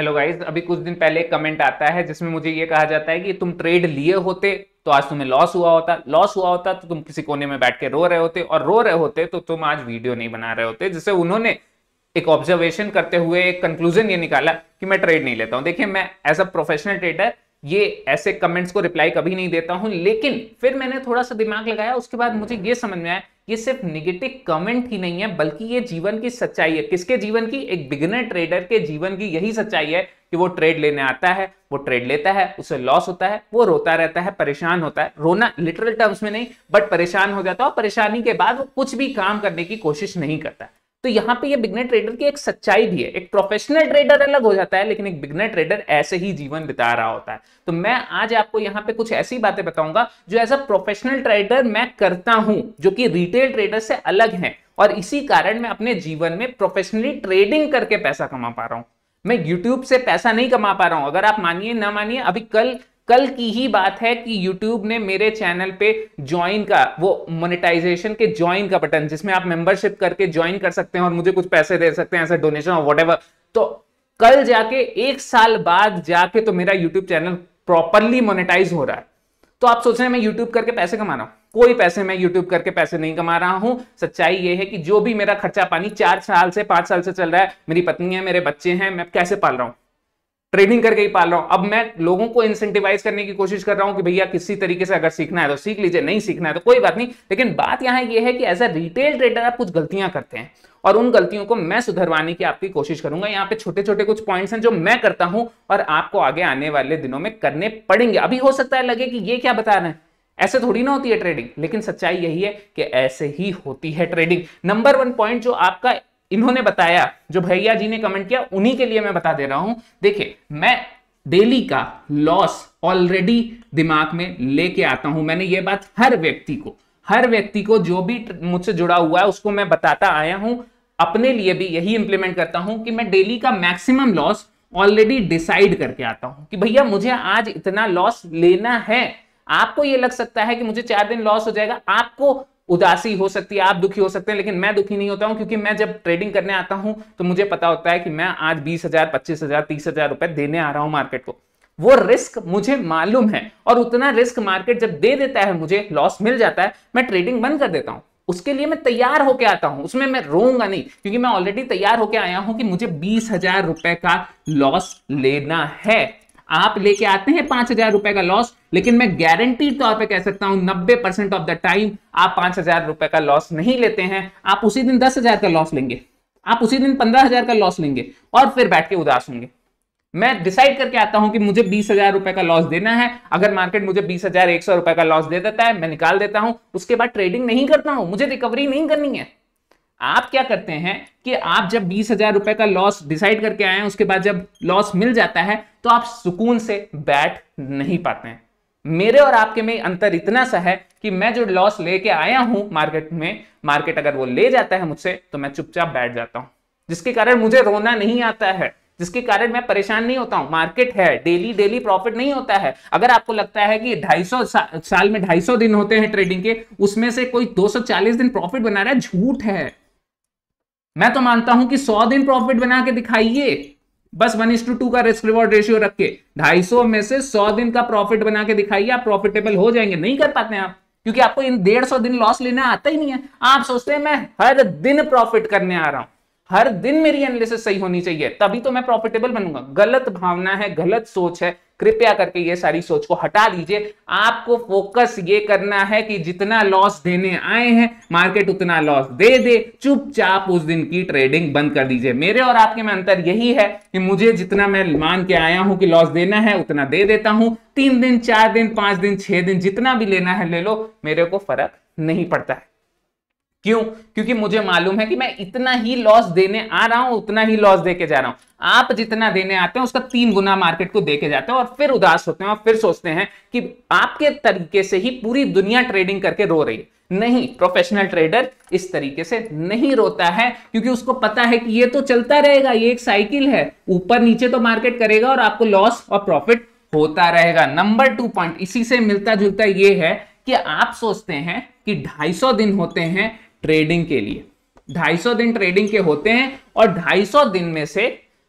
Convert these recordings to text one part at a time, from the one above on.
hello guys अभी कुछ दिन पहले एक कमेंट आता है जिसमें मुझे ये कहा जाता है कि तुम ट्रेड लिए होते तो आज तुम्हें लॉस हुआ होता लॉस हुआ होता तो तुम किसी कोने में बैठ के रो रहे होते और रो रहे होते तो तुम आज वीडियो नहीं बना रहे होते जिससे उन्होंने एक ऑब्जर्वेशन करते हुए एक कंक्लूजन ये निकाला कि मैं ट्रेड नहीं लेता हूं देखिए मैं एज अ प्रोफेशनल ट्रेडर ये ऐसे कमेंट्स को रिप्लाई कभी नहीं देता हूं लेकिन फिर मैंने थोड़ा सा दिमाग लगाया उसके बाद मुझे ये समझ में आया ये सिर्फ निगेटिव कमेंट ही नहीं है बल्कि ये जीवन की सच्चाई है किसके जीवन की एक बिगनर ट्रेडर के जीवन की यही सच्चाई है कि वो ट्रेड लेने आता है वो ट्रेड लेता है उसे लॉस होता है वो रोता रहता है परेशान होता है रोना लिटरल टर्म्स में नहीं बट परेशान हो जाता है और परेशानी के बाद वो कुछ भी काम करने की कोशिश नहीं करता तो यहां पे ये बिगनर ट्रेडर की एक सच्चाई भी है एक प्रोफेशनल ट्रेडर अलग हो जाता है लेकिन एक बिगनर ट्रेडर ऐसे ही जीवन बिता रहा होता है तो मैं आज आपको यहाँ पे कुछ ऐसी बातें बताऊंगा जो एज अ प्रोफेशनल ट्रेडर मैं करता हूं जो कि रिटेल ट्रेडर से अलग है और इसी कारण मैं अपने जीवन में प्रोफेशनली ट्रेडिंग करके पैसा कमा पा रहा हूं मैं यूट्यूब से पैसा नहीं कमा पा रहा हूं अगर आप मानिए ना मानिए अभी कल कल की ही बात है कि YouTube ने मेरे चैनल पे ज्वाइन का वो मोनेटाइजेशन के ज्वाइन का बटन जिसमें आप मेंबरशिप करके ज्वाइन कर सकते हैं और मुझे कुछ पैसे दे सकते हैं ऐसे डोनेशन और वट तो कल जाके एक साल बाद जाके तो मेरा यूट्यूब चैनल प्रॉपरली मोनेटाइज हो रहा है तो आप सोच रहे हैं मैं यूट्यूब करके पैसे कमा रहा हूं कोई पैसे मैं यूट्यूब करके पैसे नहीं कमा रहा हूं सच्चाई ये है कि जो भी मेरा खर्चा पानी चार साल से पांच साल से चल रहा है मेरी पत्नी है मेरे बच्चे हैं मैं कैसे पाल रहा हूं ट्रेनिंग करके ही पाल रहा हूं अब मैं लोगों को इंसेंटिवाइज करने की कोशिश कर रहा हूं कि भैया किसी तरीके से अगर सीखना है तो सीख लीजिए नहीं सीखना है तो कोई बात नहीं लेकिन बात यहां यह है कि एज अ रिटेल ट्रेडर आप कुछ गलतियां करते हैं और उन गलतियों को मैं सुधरवाने की आपकी कोशिश करूंगा यहाँ पे छोटे छोटे कुछ पॉइंट्स हैं जो मैं करता हूं और आपको आगे आने वाले दिनों में करने पड़ेंगे अभी हो सकता है लगे कि ये क्या बता रहे हैं ऐसे थोड़ी ना होती है ट्रेडिंग लेकिन सच्चाई यही है कि ऐसे ही होती है ट्रेडिंग नंबर वन पॉइंट जो आपका इन्होंने बताया जो भैया जी ने कमेंट किया उन्हीं के लिए मैं बता दे रहा हूं देखिए मैं डेली का लॉस ऑलरेडी दिमाग में लेके आता हूं मैंने ये बात हर व्यक्ति को हर व्यक्ति को जो भी मुझसे जुड़ा हुआ है उसको मैं बताता आया हूं अपने लिए भी यही इंप्लीमेंट करता हूं कि मैं डेली का मैक्सिमम लॉस ऑलरेडी डिसाइड करके आता हूं कि भैया मुझे आज इतना लॉस लेना है आपको यह लग सकता है कि मुझे चार दिन लॉस हो जाएगा आपको उदासी हो सकती है आप दुखी हो सकते हैं लेकिन मैं दुखी नहीं होता हूं क्योंकि मैं जब ट्रेडिंग करने आता हूं तो मुझे पता होता है कि मैं आज बीस हजार पच्चीस हजार तीस हजार रुपए देने आ रहा हूं मार्केट को वो रिस्क मुझे मालूम है और उतना रिस्क मार्केट जब दे देता है मुझे लॉस मिल जाता है मैं ट्रेडिंग बंद कर देता हूं उसके लिए मैं तैयार होकर आता हूं उसमें मैं रोऊंगा नहीं क्योंकि मैं ऑलरेडी तैयार होकर आया हूं कि मुझे बीस हजार रुपए का लॉस लेना है आप लेके आते हैं पांच हजार रुपए का लॉस लेकिन मैं गारंटी तौर पे कह सकता हूं नब्बे परसेंट ऑफ द टाइम आप पांच हजार रुपए का लॉस नहीं लेते हैं आप उसी दिन दस हजार का लॉस लेंगे आप उसी दिन पंद्रह हजार का लॉस लेंगे और फिर बैठ के उदास होंगे मैं डिसाइड करके आता हूं कि मुझे बीस हजार रुपए का लॉस देना है अगर मार्केट मुझे बीस हजार एक सौ रुपए का लॉस दे देता है मैं निकाल देता हूं उसके बाद ट्रेडिंग नहीं करता हूं मुझे रिकवरी नहीं करनी है आप क्या करते हैं कि आप जब बीस हजार रुपए का लॉस डिसाइड करके आए हैं उसके बाद जब लॉस मिल जाता है तो आप सुकून से बैठ नहीं पाते हैं मेरे और आपके में अंतर इतना सा है कि मैं जो लॉस लेके आया हूं मार्केट में मार्केट अगर वो ले जाता है मुझसे तो मैं चुपचाप बैठ जाता हूं जिसके कारण मुझे रोना नहीं आता है जिसके कारण मैं परेशान नहीं होता हूं मार्केट है डेली डेली प्रॉफिट नहीं होता है अगर आपको लगता है कि 250 सा, साल में 250 दिन होते हैं ट्रेडिंग के उसमें से कोई 240 दिन प्रॉफिट बना रहा है झूठ है मैं तो मानता हूं कि सौ दिन प्रॉफिट बना के दिखाइए बस वन इंस टू टू का रिस्क रिवॉर्ड रेशियो रख के ढाई सौ में से सौ दिन का प्रॉफिट बना के दिखाइए आप प्रॉफिटेबल हो जाएंगे नहीं कर पाते हैं आप क्योंकि आपको इन डेढ़ सौ दिन लॉस लेना आता ही नहीं है आप सोचते हैं मैं हर दिन प्रॉफिट करने आ रहा हूं हर दिन मेरी एनालिसिस सही होनी चाहिए तभी तो मैं प्रॉफिटेबल बनूंगा गलत भावना है गलत सोच है कृपया करके ये सारी सोच को हटा दीजिए आपको फोकस ये करना है कि जितना लॉस देने आए हैं मार्केट उतना लॉस दे दे चुपचाप उस दिन की ट्रेडिंग बंद कर दीजिए मेरे और आपके में अंतर यही है कि मुझे जितना मैं मान के आया हूं कि लॉस देना है उतना दे देता हूं तीन दिन चार दिन पांच दिन छह दिन जितना भी लेना है ले लो मेरे को फर्क नहीं पड़ता है क्यों क्योंकि मुझे मालूम है कि मैं इतना ही लॉस देने आ रहा हूं उतना ही लॉस देके जा रहा हूं आप जितना देने आते हैं उसका तीन गुना मार्केट को देके जाते हैं और फिर उदास होते हैं और फिर सोचते हैं कि आपके तरीके से ही पूरी दुनिया ट्रेडिंग करके रो रही है नहीं प्रोफेशनल ट्रेडर इस तरीके से नहीं रोता है क्योंकि उसको पता है कि ये तो चलता रहेगा ये एक साइकिल है ऊपर नीचे तो मार्केट करेगा और आपको लॉस और प्रॉफिट होता रहेगा नंबर टू पॉइंट इसी से मिलता जुलता ये है कि आप सोचते हैं कि 250 दिन होते हैं ट्रेडिंग के लिए 250 दिन ट्रेडिंग के होते हैं और 250 दिन में से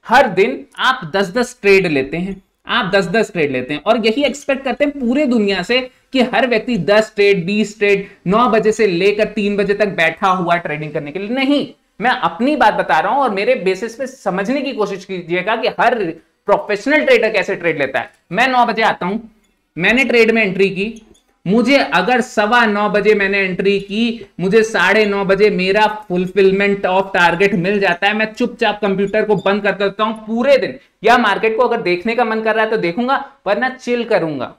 हर दिन आप 10-10 ट्रेड लेते हैं आप 10-10 ट्रेड लेते हैं और यही एक्सपेक्ट करते हैं पूरे दुनिया से कि हर व्यक्ति 10 ट्रेड 20 ट्रेड 9 बजे से लेकर 3 बजे तक बैठा हुआ ट्रेडिंग करने के लिए नहीं मैं अपनी बात बता रहा हूं और मेरे बेसिस पे समझने की कोशिश कीजिएगा कि हर प्रोफेशनल ट्रेडर कैसे ट्रेड लेता है मैं नौ बजे आता हूं मैंने ट्रेड में एंट्री की मुझे अगर सवा नौ बजे मैंने एंट्री की मुझे साढ़े नौ बजे मेरा फुलफिलमेंट ऑफ टारगेट मिल जाता है मैं चुपचाप कंप्यूटर को बंद कर देता हूं पूरे दिन या मार्केट को अगर देखने का मन कर रहा है तो देखूंगा वरना चिल करूंगा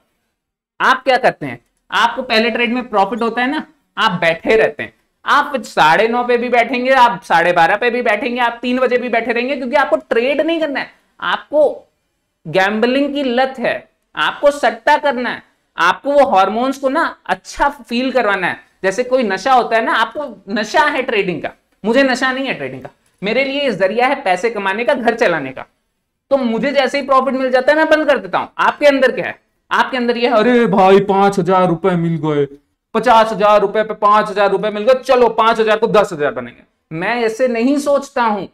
आप क्या करते हैं आपको पहले ट्रेड में प्रॉफिट होता है ना आप बैठे रहते हैं आप साढ़े नौ पे भी बैठेंगे आप साढ़े बारह पे भी बैठेंगे आप तीन बजे भी बैठे रहेंगे क्योंकि आपको ट्रेड नहीं करना है आपको गैम्बलिंग की लत है आपको सट्टा करना है आपको वो हॉर्मोन्स को ना अच्छा फील करवाना है जैसे कोई नशा होता है ना आपको नशा है ट्रेडिंग का मुझे नशा नहीं है ट्रेडिंग का मेरे लिए जरिया है पैसे कमाने का घर चलाने का तो मुझे जैसे ही प्रॉफिट मिल जाता है मैं बंद कर देता हूं आपके अंदर क्या है आपके अंदर ये अरे भाई पांच हजार रुपए मिल गए पचास हजार रुपए पे पांच हजार रुपए मिल गए चलो पांच हजार को तो दस हजार बनेंगे मैं ऐसे नहीं सोचता हूं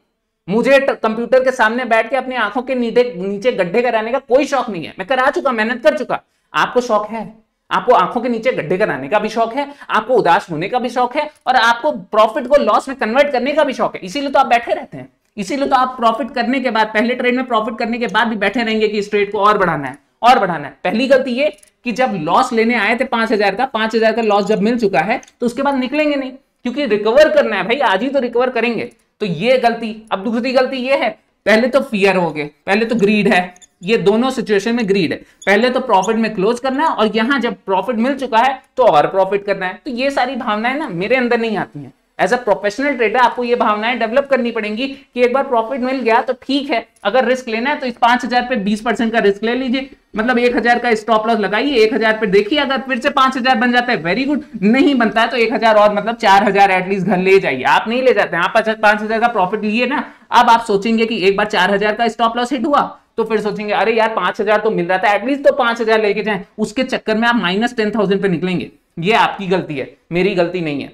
मुझे कंप्यूटर के सामने बैठ के अपनी आंखों के नीचे गड्ढे कराने का कोई शौक नहीं है मैं करा चुका मेहनत कर चुका आपको शौक है आपको आंखों के नीचे गड्ढे कराने का भी शौक है आपको उदास होने का भी शौक है और आपको प्रॉफिट को लॉस में कन्वर्ट करने का भी शौक है इसीलिए तो आप बैठे रहते हैं इसीलिए तो आप प्रॉफिट करने के बाद पहले ट्रेड में प्रॉफिट करने के बाद भी बैठे रहेंगे कि इस ट्रेड को और बढ़ाना है और बढ़ाना है पहली गलती ये कि जब लॉस लेने आए थे पांच हजार का पांच हजार का लॉस जब मिल चुका है तो उसके बाद निकलेंगे नहीं क्योंकि रिकवर करना है भाई आज ही तो रिकवर करेंगे तो ये गलती अब दूसरी गलती ये है पहले तो फियर हो गए पहले तो ग्रीड है ये दोनों सिचुएशन में ग्रीड है पहले तो प्रॉफिट में क्लोज करना है और यहां जब प्रॉफिट मिल चुका है तो और प्रॉफिट करना है तो ये सारी भावनाएं ना मेरे अंदर नहीं आती हैं एज अ प्रोफेशनल ट्रेडर आपको ये भावनाएं डेवलप करनी पड़ेंगी कि एक बार प्रॉफिट मिल गया तो ठीक है अगर रिस्क लेना है तो इस पांच हजार पे बीस परसेंट का रिस्क ले लीजिए मतलब एक हजार का स्टॉप लॉस लगाइए एक हजार पे देखिए अगर फिर से पांच हजार बन जाता है वेरी गुड नहीं बनता है तो एक हजार और मतलब चार हजार एटलीस्ट घर ले जाइए आप नहीं ले जाते हैं आप पांच हजार का प्रॉफिट लिए ना अब आप सोचेंगे कि एक बार चार हजार का स्टॉप लॉस हिट हुआ तो फिर सोचेंगे अरे यार पांच हजार तो मिल रहा था एटलीस्ट तो पांच हजार लेके जाए उसके चक्कर में आप माइनस टेन थाउजेंड पे निकलेंगे ये आपकी गलती है मेरी गलती नहीं है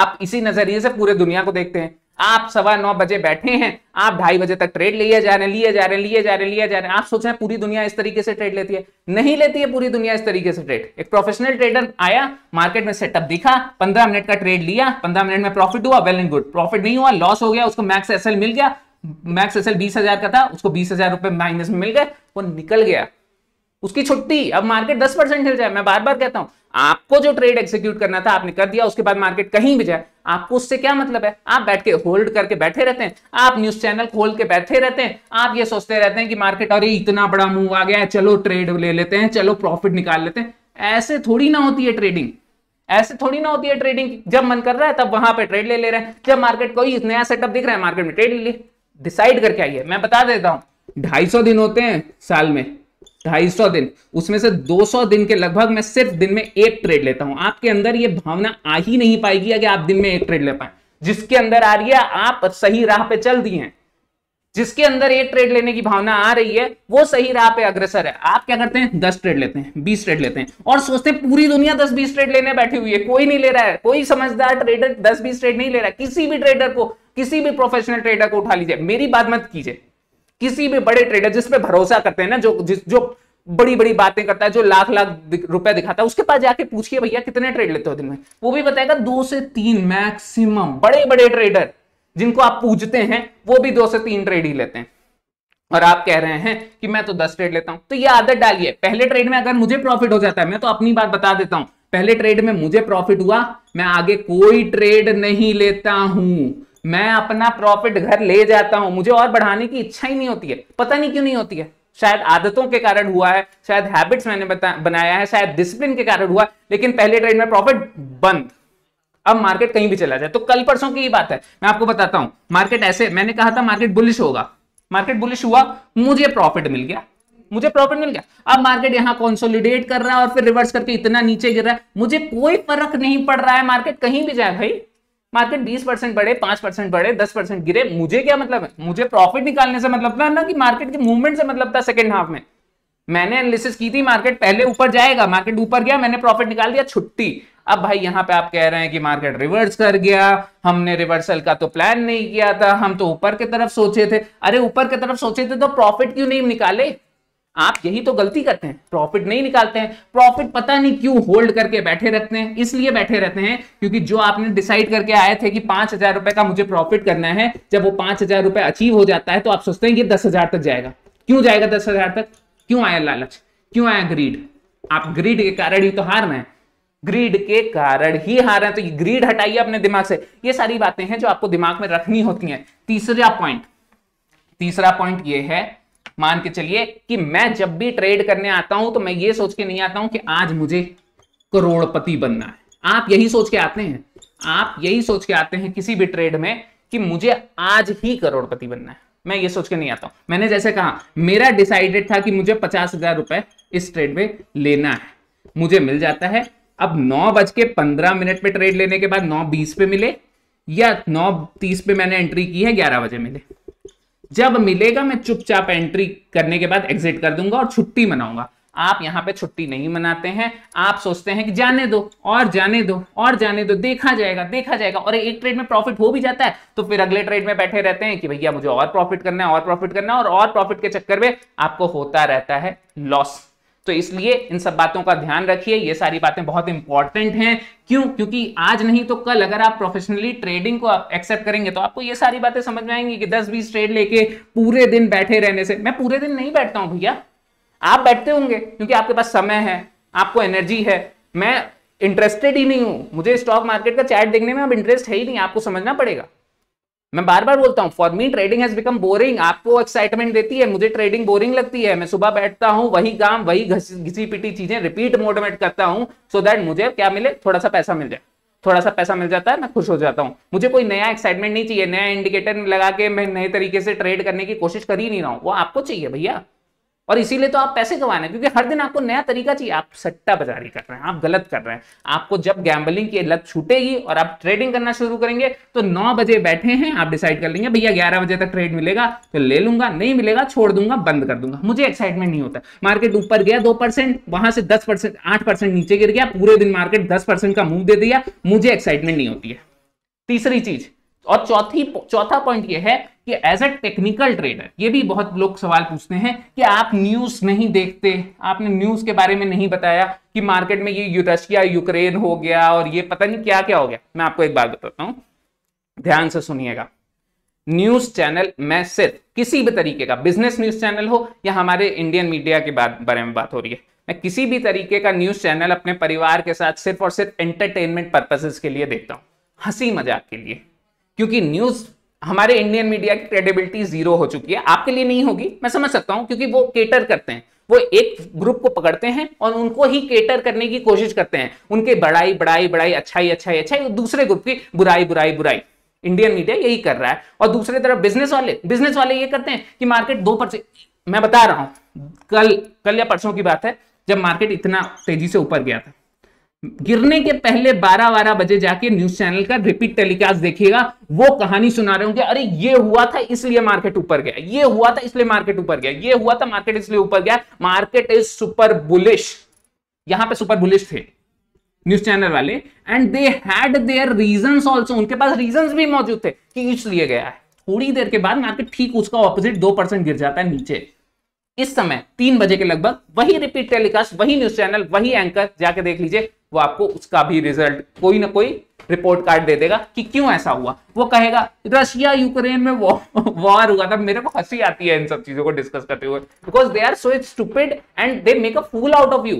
आप इसी नजरिए से पूरे दुनिया को देखते हैं आप सवा नौ बजे बैठे हैं आप ढाई बजे तक ट्रेड लिए जा रहे हैं लिए जा रहे हैं लिए जा रहे हैं लिए जा रहे हैं आप सोच रहे हैं पूरी दुनिया इस तरीके से ट्रेड लेती है नहीं लेती है पूरी दुनिया इस तरीके से ट्रेड एक प्रोफेशनल ट्रेडर आया मार्केट में सेटअप दिखा पंद्रह मिनट का ट्रेड लिया पंद्रह मिनट में प्रॉफिट हुआ वेल एंड गुड प्रॉफिट नहीं हुआ लॉस हो गया उसको मैक्स एस मिल गया मैक्स एस एल बीस हजार का था उसको बीस हजार रुपए माइनस में मिल गए वो निकल गया उसकी छुट्टी अब मार्केट दस परसेंट हिल जाए मैं बार बार कहता हूं आपको जो ट्रेड एग्जीक्यूट करना था आपने कर दिया उसके बाद मार्केट कहीं भी जाए आपको उससे क्या मतलब है आप बैठ के होल्ड करके बैठे रहते हैं आप न्यूज चैनल खोल के बैठे रहते हैं आप ये सोचते रहते हैं कि मार्केट अरे इतना बड़ा मूव आ गया है चलो ट्रेड ले लेते हैं चलो प्रॉफिट निकाल लेते हैं ऐसे थोड़ी ना होती है ट्रेडिंग ऐसे थोड़ी ना होती है ट्रेडिंग जब मन कर रहा है तब वहां पर ट्रेड ले ले रहे हैं जब मार्केट कोई नया सेटअप दिख रहा है मार्केट में ट्रेड ले लिया डिसाइड करके आइए मैं बता देता हूं ढाई सौ दिन होते हैं साल में ढाई सौ दिन उसमें से दो सौ दिन के लगभग मैं सिर्फ दिन में एक ट्रेड लेता हूं आपके अंदर यह भावना आ ही नहीं पाएगी अगर आप दिन में एक ट्रेड ले पाए जिसके अंदर आ रही है आप सही राह पे चल दिए हैं जिसके अंदर एक ट्रेड लेने की भावना आ रही है वो सही राह पे अग्रसर है आप क्या करते हैं दस ट्रेड लेते हैं बीस ट्रेड लेते हैं और सोचते हैं पूरी दुनिया दस बीस ट्रेड लेने बैठी हुई है कोई नहीं ले रहा है कोई समझदार ट्रेडर दस बीस ट्रेड नहीं ले रहा है किसी भी ट्रेडर को किसी भी प्रोफेशनल ट्रेडर को उठा लीजिए मेरी बात मत कीजिए किसी भी बड़े ट्रेडर जिस पे भरोसा करते हैं ना जो जिस जो बड़ी बड़ी बातें करता है जो लाख लाख रुपए दिखाता है उसके पास जाके पूछिए भैया कितने ट्रेड लेते हो दिन में वो भी बताएगा दो से तीन मैक्सिमम बड़े बड़े ट्रेडर जिनको आप पूछते हैं वो भी दो से तीन ट्रेड ही लेते हैं और आप कह रहे हैं कि मैं तो दस ट्रेड लेता हूं तो ये आदत डालिए पहले ट्रेड में अगर मुझे प्रॉफिट हो जाता है मैं तो अपनी बात बता देता हूं पहले ट्रेड में मुझे प्रॉफिट हुआ मैं आगे कोई ट्रेड नहीं लेता हूं मैं अपना प्रॉफिट घर ले जाता हूं मुझे और बढ़ाने की इच्छा ही नहीं होती है पता नहीं क्यों नहीं होती है शायद आदतों के कारण हुआ है शायद हैबिट्स मैंने बनाया है शायद डिसिप्लिन के कारण हुआ लेकिन पहले ट्रेड में प्रॉफिट बंद अब मार्केट कहीं भी चला जाए तो कल परसों की बात है मैं आपको बताता हूं मार्केट ऐसे मैंने कहा था मार्केट बुलिश होगा मार्केट बुलिश हुआ मुझे प्रॉफिट मिल गया मुझे प्रॉफिट मिल गया अब मार्केट यहाँ कॉन्सोलिडेट कर रहा है और फिर रिवर्स करके इतना नीचे गिर रहा है मुझे कोई फर्क नहीं पड़ रहा है मार्केट कहीं भी जाए भाई मार्केट 20 परसेंट बढ़े 5 परसेंट बढ़े 10 परसेंट गिरे मुझे क्या मतलब है मुझे प्रॉफिट निकालने से मतलब था ना कि मार्केट के मूवमेंट से मतलब था सेकंड हाफ में मैंने एनालिसिस की थी मार्केट पहले ऊपर जाएगा मार्केट ऊपर गया मैंने प्रॉफिट निकाल दिया छुट्टी अब भाई यहाँ पे आप कह रहे हैं कि मार्केट रिवर्स कर गया हमने रिवर्सल का तो प्लान नहीं किया था हम तो ऊपर की तरफ सोचे थे अरे ऊपर की तरफ सोचे थे तो प्रॉफिट क्यों नहीं निकाले आप यही तो गलती करते हैं प्रॉफिट नहीं निकालते हैं प्रॉफिट पता नहीं क्यों होल्ड करके बैठे रहते हैं इसलिए बैठे रहते हैं क्योंकि जो आपने डिसाइड करके आए थे कि पांच हजार रुपए का मुझे प्रॉफिट करना है जब वो पांच हजार रुपए अचीव हो जाता है तो आप सोचते हैं कि दस हजार तक जाएगा क्यों जाएगा दस हजार तक क्यों आया लालच क्यों आया ग्रीड आप ग्रीड के कारण ही तो हार रहे हैं ग्रीड के कारण ही हार रहे हैं तो ये ग्रीड हटाइए अपने दिमाग से ये सारी बातें हैं जो आपको दिमाग में रखनी होती है तीसरा पॉइंट तीसरा पॉइंट ये है मान के चलिए कि मैं जब भी ट्रेड करने आता हूं तो मैं ये सोच के नहीं आता हूं कि आज मुझे करोड़पति बनना है आप यही सोच के आते हैं आप यही सोच के आते हैं किसी भी ट्रेड में कि मुझे आज ही करोड़पति बनना है मैं ये सोच के नहीं आता हूं मैंने जैसे कहा मेरा डिसाइडेड था कि मुझे पचास हजार रुपए इस ट्रेड में लेना है मुझे मिल जाता है अब नौ बज के पंद्रह मिनट पे ट्रेड लेने के बाद नौ बीस पे मिले या नौ तीस पे मैंने एंट्री की है ग्यारह बजे मिले जब मिलेगा मैं चुपचाप एंट्री करने के बाद एग्जिट कर दूंगा और छुट्टी मनाऊंगा आप यहां पे छुट्टी नहीं मनाते हैं आप सोचते हैं कि जाने दो और जाने दो और जाने दो देखा जाएगा देखा जाएगा और एक ट्रेड में प्रॉफिट हो भी जाता है तो फिर अगले ट्रेड में बैठे रहते हैं कि भैया मुझे और प्रॉफिट करना है और प्रॉफिट करना है और और प्रॉफिट के चक्कर में आपको होता रहता है लॉस तो इसलिए इन सब बातों का ध्यान रखिए ये सारी बातें बहुत इंपॉर्टेंट हैं क्यों क्योंकि आज नहीं तो कल अगर आप प्रोफेशनली ट्रेडिंग को एक्सेप्ट करेंगे तो आपको ये सारी बातें समझ में आएंगी कि दस बीस ट्रेड लेके पूरे दिन बैठे रहने से मैं पूरे दिन नहीं बैठता हूं भैया आप बैठते होंगे क्योंकि आपके पास समय है आपको एनर्जी है मैं इंटरेस्टेड ही नहीं हूं मुझे स्टॉक मार्केट का चैट देखने में अब इंटरेस्ट है ही नहीं आपको समझना पड़ेगा मैं बार बार बोलता हूँ for me trading has become boring आपको एक्साइटमेंट देती है मुझे ट्रेडिंग बोरिंग लगती है मैं सुबह बैठता हूँ वही काम वही घसी पिटी चीजें रिपीट मोड में करता हूँ सो दैट मुझे क्या मिले थोड़ा सा पैसा मिल जाए थोड़ा सा पैसा मिल जाता है मैं खुश हो जाता हूँ मुझे कोई नया एक्साइटमेंट नहीं चाहिए नया इंडिकेटर लगा के मैं नए तरीके से ट्रेड करने की कोशिश कर ही नहीं रहा हूँ वो आपको चाहिए भैया और इसीलिए तो आप पैसे कमाना क्योंकि हर दिन आपको नया तरीका चाहिए आप सट्टा बाजारी कर रहे हैं आप गलत कर रहे हैं आपको जब गैम्बलिंग की लत छूटेगी और आप ट्रेडिंग करना शुरू करेंगे तो नौ बजे बैठे हैं आप डिसाइड कर लेंगे भैया ग्यारह बजे तक ट्रेड मिलेगा तो ले लूंगा नहीं मिलेगा छोड़ दूंगा बंद कर दूंगा मुझे एक्साइटमेंट नहीं होता मार्केट ऊपर गया दो परसेंट वहां से दस परसेंट आठ परसेंट नीचे गिर गया पूरे दिन मार्केट दस परसेंट का मूव दे दिया मुझे एक्साइटमेंट नहीं होती है तीसरी चीज और चौथी चौथा पॉइंट ये है कि एज ए टेक्निकल ट्रेडर ये भी बहुत लोग सवाल पूछते हैं कि आप न्यूज नहीं देखते आपने न्यूज के बारे में नहीं बताया कि मार्केट में ये रशिया यूक्रेन हो गया और ये पता नहीं क्या क्या हो गया मैं आपको एक बात बताता हूं ध्यान से सुनिएगा न्यूज चैनल मैं सिर्फ किसी भी तरीके का बिजनेस न्यूज चैनल हो या हमारे इंडियन मीडिया के बारे में बात हो रही है मैं किसी भी तरीके का न्यूज चैनल अपने परिवार के साथ सिर्फ और सिर्फ एंटरटेनमेंट पर्पजेस के लिए देखता हूँ हंसी मजाक के लिए क्योंकि न्यूज हमारे इंडियन मीडिया की क्रेडिबिलिटी जीरो हो चुकी है आपके लिए नहीं होगी मैं समझ सकता हूं क्योंकि वो केटर करते हैं वो एक ग्रुप को पकड़ते हैं और उनको ही केटर करने की कोशिश करते हैं उनके बड़ाई बड़ाई बड़ाई अच्छाई अच्छाई अच्छाई दूसरे ग्रुप की बुराई बुराई बुराई इंडियन मीडिया यही कर रहा है और दूसरी तरफ बिजनेस वाले बिजनेस वाले ये करते हैं कि मार्केट दो परसेंट मैं बता रहा हूं कल कल या परसों की बात है जब मार्केट इतना तेजी से ऊपर गया था गिरने के पहले 12 बारह बजे जाके न्यूज चैनल का रिपीट टेलीकास्ट देखिएगा वो कहानी सुना रहे होंगे अरे ये हुआ था इसलिए मार्केट ऊपर गया ये हुआ था इसलिए मार्केट ऊपर गया ये हुआ था मार्केट इसलिए ऊपर गया मार्केट इज सुपर बुलिश यहां पे सुपर बुलिश थे न्यूज चैनल वाले and they had their reason also उनके पास रीजन भी मौजूद थे कि इसलिए गया है थोड़ी देर के बाद मार्केट ठीक उसका ऑपोजिट दो परसेंट गिर जाता है नीचे इस समय तीन बजे के लगभग वही रिपीट टेलीकास्ट वही न्यूज चैनल वही एंकर जाके देख लीजिए वो आपको उसका भी रिजल्ट कोई ना कोई रिपोर्ट कार्ड दे देगा कि क्यों ऐसा हुआ वो कहेगा रशिया यूक्रेन में वॉर हुआ था मेरे को हंसी आती है इन सब चीजों को डिस्कस करते हुए because they are so stupid and they make a fool out of you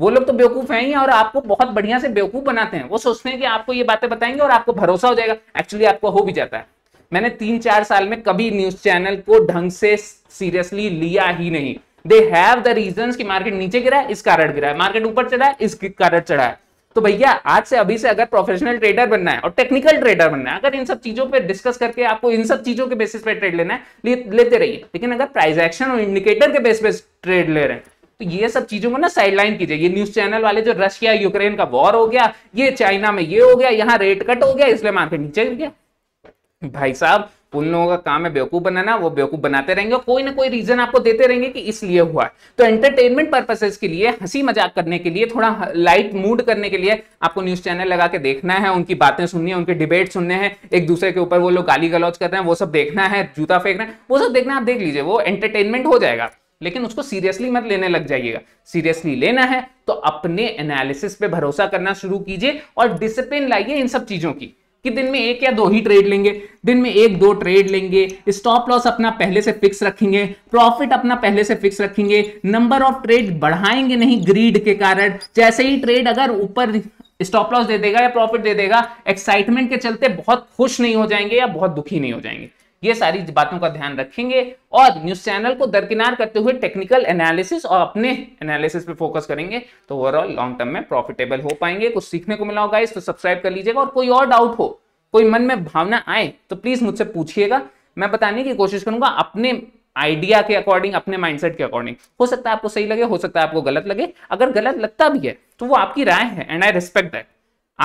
वो लोग तो बेवकूफ हैं ही और आपको बहुत बढ़िया से बेवकूफ बनाते हैं वो सोचते हैं कि आपको ये बातें बताएंगे और आपको भरोसा हो जाएगा एक्चुअली आपको हो भी जाता है मैंने तीन चार साल में कभी न्यूज चैनल को ढंग से सीरियसली लिया ही नहीं दे हैव द रीजन की मार्केट नीचे गिरा है इस कारण गिरा है मार्केट ऊपर चढ़ा है इस कारण चढ़ा है तो भैया आज से अभी से अगर प्रोफेशनल ट्रेडर बनना है और टेक्निकल ट्रेडर बनना है अगर इन सब चीजों पे डिस्कस करके आपको इन सब चीजों के बेसिस पे ट्रेड लेना है ले, लेते रहिए लेकिन अगर प्राइस एक्शन और इंडिकेटर के बेस पे ट्रेड ले रहे हैं तो ये सब चीजों को ना साइडलाइन कीजिए ये न्यूज चैनल वाले जो रशिया यूक्रेन का वॉर हो गया ये चाइना में ये हो गया यहाँ रेट कट हो गया इसलिए मार्केट नीचे गिर गया भाई साहब उन लोगों का काम है बेवकूफ बनाना वो बेवकूफ बनाते रहेंगे कोई ना कोई रीजन आपको देते रहेंगे कि इसलिए हुआ तो एंटरटेनमेंट पर्पसेस के लिए हंसी मजाक करने के लिए थोड़ा लाइट मूड करने के लिए आपको न्यूज चैनल लगा के देखना है उनकी बातें सुननी है उनके डिबेट सुनने हैं एक दूसरे के ऊपर वो लोग गाली गलौज कर रहे हैं वो सब देखना है जूता फेंकना है वो सब देखना आप देख लीजिए वो एंटरटेनमेंट हो जाएगा लेकिन उसको सीरियसली मत लेने लग जाइएगा सीरियसली लेना है तो अपने एनालिसिस पे भरोसा करना शुरू कीजिए और डिसिप्लिन लाइए इन सब चीजों की कि दिन में एक या दो ही ट्रेड लेंगे दिन में एक दो ट्रेड लेंगे स्टॉप लॉस अपना पहले से फिक्स रखेंगे प्रॉफिट अपना पहले से फिक्स रखेंगे नंबर ऑफ ट्रेड बढ़ाएंगे नहीं ग्रीड के कारण जैसे ही ट्रेड अगर ऊपर स्टॉप लॉस दे देगा या प्रॉफिट दे देगा एक्साइटमेंट के चलते बहुत खुश नहीं हो जाएंगे या बहुत दुखी नहीं हो जाएंगे ये सारी बातों का ध्यान रखेंगे और न्यूज चैनल को दरकिनार करते हुए टेक्निकल एनालिसिस और अपने एनालिसिस पे फोकस करेंगे तो ओवरऑल लॉन्ग टर्म में प्रॉफिटेबल हो पाएंगे कुछ सीखने को मिला होगा इस तो सब्सक्राइब कर लीजिएगा और कोई और डाउट हो कोई मन में भावना आए तो प्लीज मुझसे पूछिएगा मैं बताने की कोशिश करूंगा अपने आइडिया के अकॉर्डिंग अपने माइंडसेट के अकॉर्डिंग हो सकता है आपको सही लगे हो सकता है आपको गलत लगे अगर गलत लगता भी है तो वो आपकी राय है एंड आई रिस्पेक्ट दैट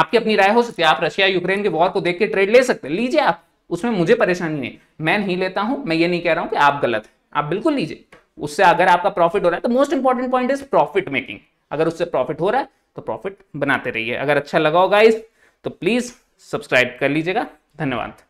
आपकी अपनी राय हो सकती है आप रशिया यूक्रेन के वॉर को देख के ट्रेड ले सकते हैं लीजिए आप उसमें मुझे परेशानी नहीं मैं नहीं लेता हूं मैं ये नहीं कह रहा हूं कि आप गलत है आप बिल्कुल लीजिए उससे अगर आपका प्रॉफिट हो रहा है तो most important point is profit making अगर उससे प्रॉफिट हो रहा है तो प्रॉफिट बनाते रहिए अगर अच्छा लगा होगा इस तो प्लीज सब्सक्राइब कर लीजिएगा धन्यवाद